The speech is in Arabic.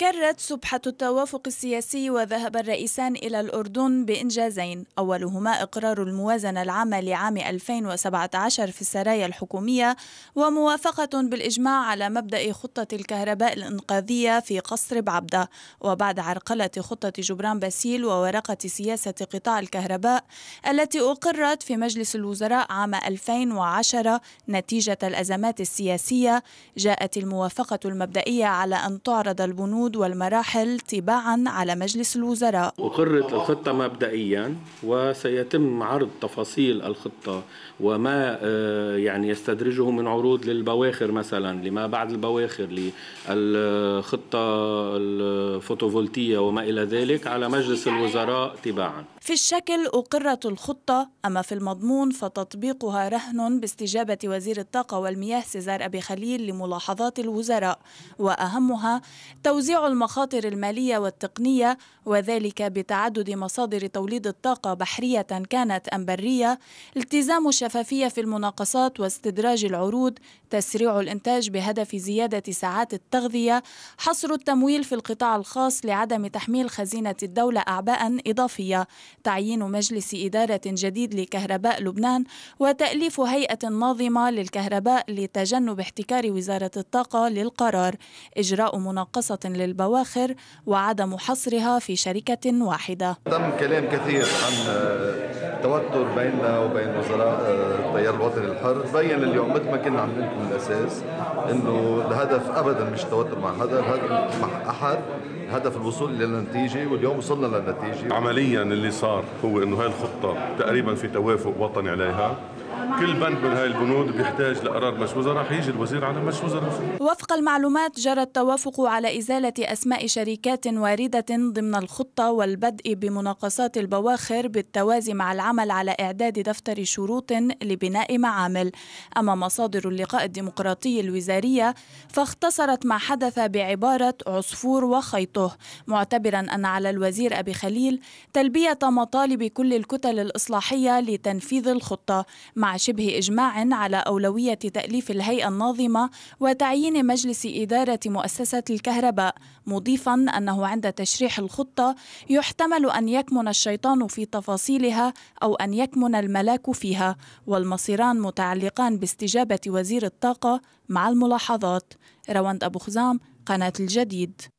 كرت سبحة التوافق السياسي وذهب الرئيسان إلى الأردن بإنجازين أولهما إقرار الموازنة العامة لعام 2017 في السرايا الحكومية وموافقة بالإجماع على مبدأ خطة الكهرباء الإنقاذية في قصر بعبدة وبعد عرقلة خطة جبران باسيل وورقة سياسة قطاع الكهرباء التي أقرت في مجلس الوزراء عام 2010 نتيجة الأزمات السياسية جاءت الموافقة المبدئية على أن تعرض البنود البنود والمراحل تباعا على مجلس الوزراء أقرت الخطة مبدئيا وسيتم عرض تفاصيل الخطة وما آه، يعني يستدرجه من عروض للبواخر مثلا لما بعد البواخر للخطة الفوتوفولتية وما إلى ذلك على مجلس الوزراء تباعا في الشكل أقرت الخطة أما في المضمون فتطبيقها رهن باستجابة وزير الطاقة والمياه سيزار أبي خليل لملاحظات الوزراء وأهمها توزيع المخاطر المالية والتقنية وذلك بتعدد مصادر توليد الطاقة بحرية كانت أم برية التزام الشفافية في المناقصات واستدراج العروض تسريع الإنتاج بهدف زيادة ساعات التغذية حصر التمويل في القطاع الخاص لعدم تحميل خزينة الدولة أعباء إضافية تعيين مجلس إدارة جديد لكهرباء لبنان وتأليف هيئة ناظمة للكهرباء لتجنب احتكار وزارة الطاقة للقرار إجراء مناقصة لل البواخر وعدم حصرها في شركة واحدة تم كلام كثير عن آه، توتر بيننا وبين وزراء التيار آه، الوطني الحر بين اليوم مثل ما كنا نقول من الأساس أنه الهدف أبدا مش توتر مع هذا الهدف مع أحد هدف الوصول الى النتيجه واليوم وصلنا للنتيجه عمليا اللي صار هو انه هاي الخطه تقريبا في توافق وطني عليها كل بند من هاي البنود بيحتاج لقرار مجلس وزراء حيجي الوزير على مجلس وزراء وفق المعلومات جرى التوافق على إزالة أسماء شركات واردة ضمن الخطة والبدء بمناقصات البواخر بالتوازي مع العمل على إعداد دفتر شروط لبناء معامل أما مصادر اللقاء الديمقراطي الوزارية فاختصرت ما حدث بعبارة عصفور وخيطه معتبرا أن على الوزير أبي خليل تلبية مطالب كل الكتل الإصلاحية لتنفيذ الخطة مع شبه إجماع على أولوية تأليف الهيئة الناظمة وتعيين مجلس إدارة مؤسسة الكهرباء مضيفا أنه عند تشريح الخطة يحتمل أن يكمن الشيطان في تفاصيلها أو أن يكمن الملاك فيها والمصيران متعلقان باستجابة وزير الطاقة مع الملاحظات رواند أبو خزام قناة الجديد